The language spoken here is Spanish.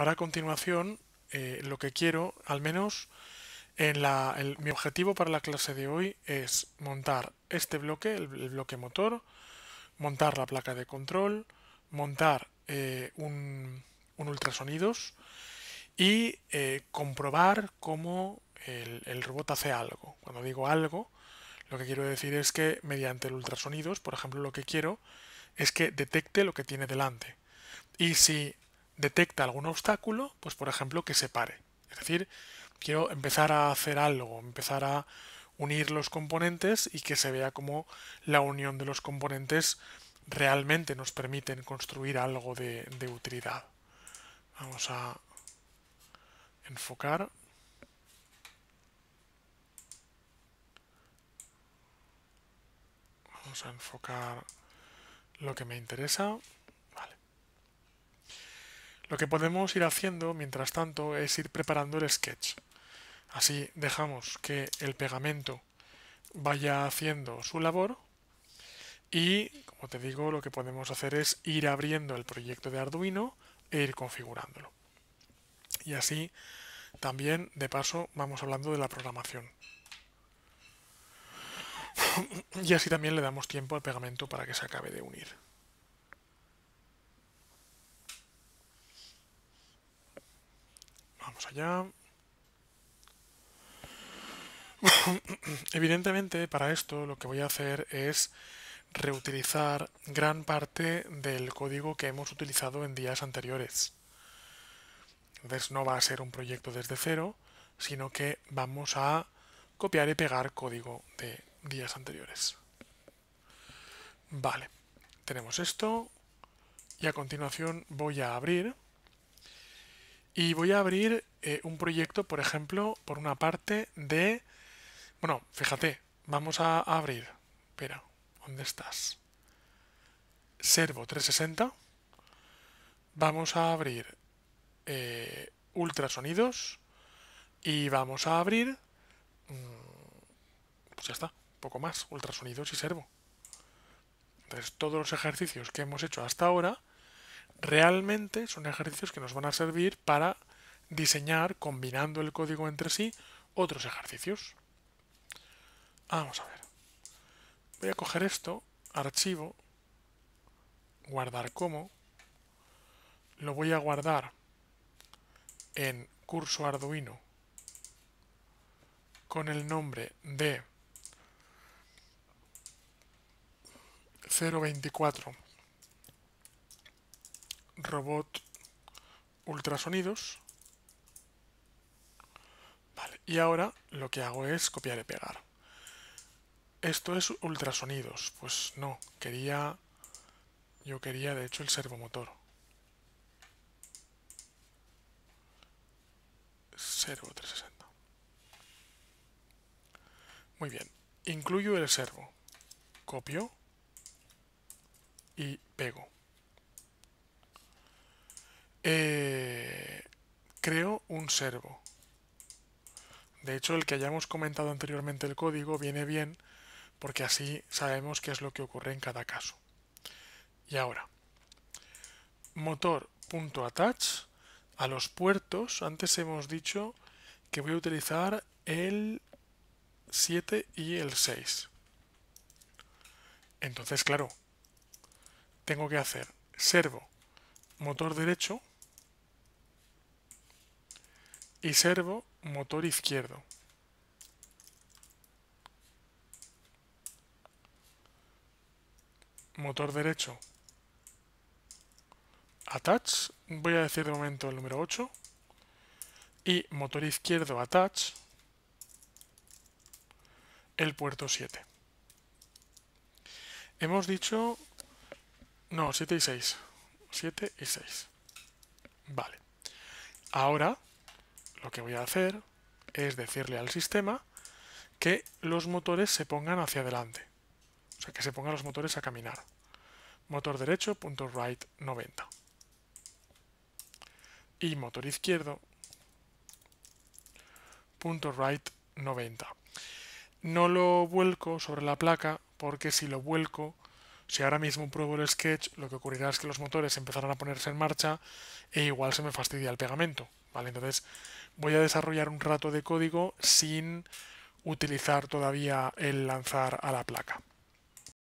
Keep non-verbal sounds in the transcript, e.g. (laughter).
Ahora a continuación, eh, lo que quiero, al menos en mi objetivo para la clase de hoy es montar este bloque, el, bloque motor, montar la placa de control, montar eh, un, ultrasonidos y eh, comprobar cómo el, el robot hace algo. Cuando digo algo, lo que quiero decir es que mediante el ultrasonidos, por ejemplo, lo que quiero es que detecte lo que tiene delante. Y si detecta algún obstáculo, pues por ejemplo que se pare. Es decir, quiero empezar a hacer algo, empezar a unir los componentes y que se vea como la unión de los componentes realmente nos permiten construir algo de, de utilidad. Vamos a enfocar. Vamos a enfocar lo que me interesa. Lo que podemos ir haciendo mientras tanto es ir preparando el sketch. Así dejamos que el pegamento vaya haciendo su labor y, como te digo, lo que podemos hacer es ir abriendo el proyecto de Arduino e ir configurándolo. Y así también, de paso, vamos hablando de la programación. (laughs) y así también le damos tiempo al pegamento para que se acabe de unir. allá. (coughs) Evidentemente, para esto lo que voy a hacer es reutilizar gran parte del código que hemos utilizado en días anteriores. Entonces no va a ser un proyecto desde cero, sino que vamos a copiar y pegar código de días anteriores. Vale, tenemos esto y a continuación voy a abrir y voy a abrir eh, un proyecto, por ejemplo, por una parte de... Bueno, fíjate, vamos a abrir. Espera, ¿dónde estás? Servo 360. Vamos a abrir eh, ultrasonidos. Y vamos a abrir... Mm, pues ya está, poco más, ultrasonidos y servo. Entonces todos los ejercicios que hemos hecho hasta ahora realmente son ejercicios que nos van a servir para diseñar, combinando el código entre sí, otros ejercicios. Vamos a ver. Voy a coger esto, archivo, guardar como, lo voy a guardar en curso Arduino con el nombre de 024 robot ultrasonidos. Vale, y ahora lo que hago es copiar y pegar. Esto es ultrasonidos. Pues no, quería... Yo quería, de hecho, el servomotor. Servo 360. Muy bien. Incluyo el servo. Copio. Y pego. Eh, creo un servo. De hecho, el que hayamos comentado anteriormente el código viene bien porque así sabemos qué es lo que ocurre en cada caso. Y ahora, motor.attach a los puertos, antes hemos dicho que voy a utilizar el 7 y el 6. Entonces, claro, tengo que hacer servo motor derecho y servo motor izquierdo. Motor derecho. Attach, voy a decir de momento el número 8. Y motor izquierdo attach, el puerto 7. Hemos dicho... No, 7 y 6. 7 y 6. Vale. Ahora lo que voy a hacer es decirle al sistema que los motores se pongan hacia adelante. O sea, que se pongan los motores a caminar. Motor derecho, punto right 90. Y motor izquierdo, punto right 90. No lo vuelco sobre la placa porque si lo vuelco, si ahora mismo pruebo el sketch, lo que ocurrirá es que los motores empezarán a ponerse en marcha e igual se me fastidia el pegamento. ¿vale? Entonces voy a desarrollar un rato de código sin utilizar todavía el lanzar a la placa.